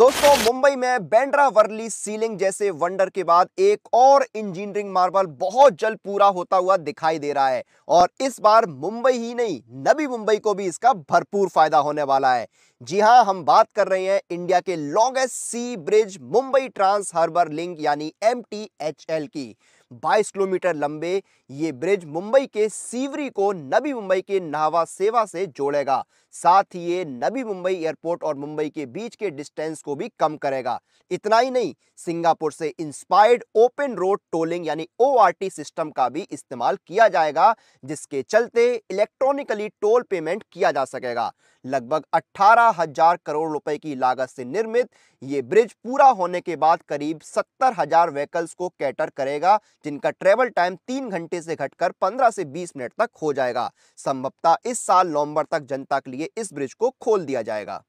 दोस्तों मुंबई में बैंड्रा वर्ली सीलिंग जैसे वंडर के बाद एक और इंजीनियरिंग मार्बल बहुत जल्द पूरा होता हुआ दिखाई दे रहा है और इस बार मुंबई ही नहीं नबी मुंबई को भी इसका भरपूर फायदा होने वाला है जी हां हम बात कर रहे हैं इंडिया के longest sea bridge Mumbai trans harbour link यानी एम की बाईस किलोमीटर लंबे ये ब्रिज मुंबई के सीवरी को नबी मुंबई के नहावा सेवा से जोड़ेगा साथ ही ये नबी मुंबई एयरपोर्ट और मुंबई के बीच के डिस्टेंस को भी कम करेगा इतना ही नहीं सिंगापुर से इंस्पायर्ड ओपन रोड टोलिंग यानी ओआरटी सिस्टम का भी इस्तेमाल किया जाएगा जिसके चलते इलेक्ट्रॉनिकली टोल पेमेंट किया जा सकेगा लगभग अट्ठारह हजार करोड़ रुपए की लागत से निर्मित ये ब्रिज पूरा होने के बाद करीब सत्तर हजार व्हीकल्स को कैटर करेगा जिनका ट्रेवल टाइम तीन घंटे से घटकर पंद्रह से बीस मिनट तक हो जाएगा संभवतः इस साल नवंबर तक जनता के लिए इस ब्रिज को खोल दिया जाएगा